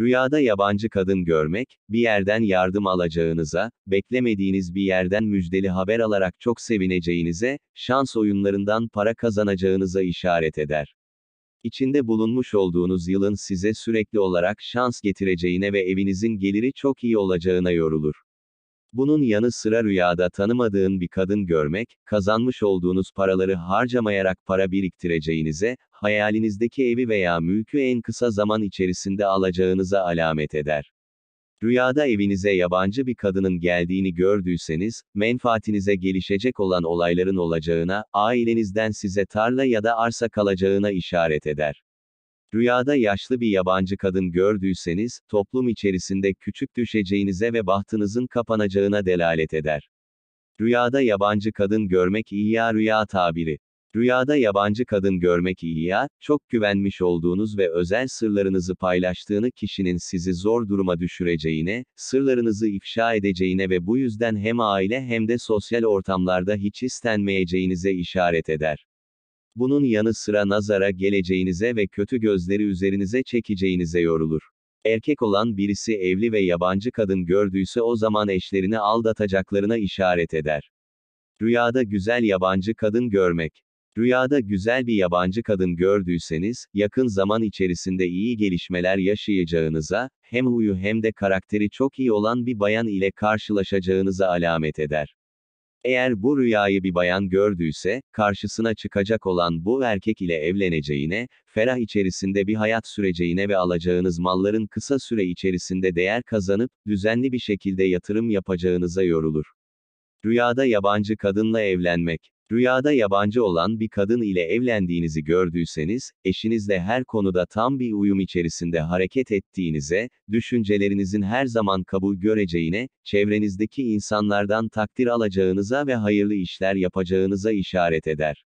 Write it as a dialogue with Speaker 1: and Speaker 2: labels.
Speaker 1: Rüyada yabancı kadın görmek, bir yerden yardım alacağınıza, beklemediğiniz bir yerden müjdeli haber alarak çok sevineceğinize, şans oyunlarından para kazanacağınıza işaret eder. İçinde bulunmuş olduğunuz yılın size sürekli olarak şans getireceğine ve evinizin geliri çok iyi olacağına yorulur. Bunun yanı sıra rüyada tanımadığın bir kadın görmek, kazanmış olduğunuz paraları harcamayarak para biriktireceğinize, hayalinizdeki evi veya mülkü en kısa zaman içerisinde alacağınıza alamet eder. Rüyada evinize yabancı bir kadının geldiğini gördüyseniz, menfaatinize gelişecek olan olayların olacağına, ailenizden size tarla ya da arsa kalacağına işaret eder. Rüyada yaşlı bir yabancı kadın gördüyseniz, toplum içerisinde küçük düşeceğinize ve bahtınızın kapanacağına delalet eder. Rüyada yabancı kadın görmek iyi ihya rüya tabiri. Rüyada yabancı kadın görmek iyi ya, çok güvenmiş olduğunuz ve özel sırlarınızı paylaştığını kişinin sizi zor duruma düşüreceğine, sırlarınızı ifşa edeceğine ve bu yüzden hem aile hem de sosyal ortamlarda hiç istenmeyeceğinize işaret eder. Bunun yanı sıra nazara geleceğinize ve kötü gözleri üzerinize çekeceğinize yorulur. Erkek olan birisi evli ve yabancı kadın gördüyse o zaman eşlerini aldatacaklarına işaret eder. Rüyada güzel yabancı kadın görmek. Rüyada güzel bir yabancı kadın gördüyseniz, yakın zaman içerisinde iyi gelişmeler yaşayacağınıza, hem huyu hem de karakteri çok iyi olan bir bayan ile karşılaşacağınıza alamet eder. Eğer bu rüyayı bir bayan gördüyse, karşısına çıkacak olan bu erkek ile evleneceğine, ferah içerisinde bir hayat süreceğine ve alacağınız malların kısa süre içerisinde değer kazanıp, düzenli bir şekilde yatırım yapacağınıza yorulur. Rüyada yabancı kadınla evlenmek Rüyada yabancı olan bir kadın ile evlendiğinizi gördüyseniz, eşinizle her konuda tam bir uyum içerisinde hareket ettiğinize, düşüncelerinizin her zaman kabul göreceğine, çevrenizdeki insanlardan takdir alacağınıza ve hayırlı işler yapacağınıza işaret eder.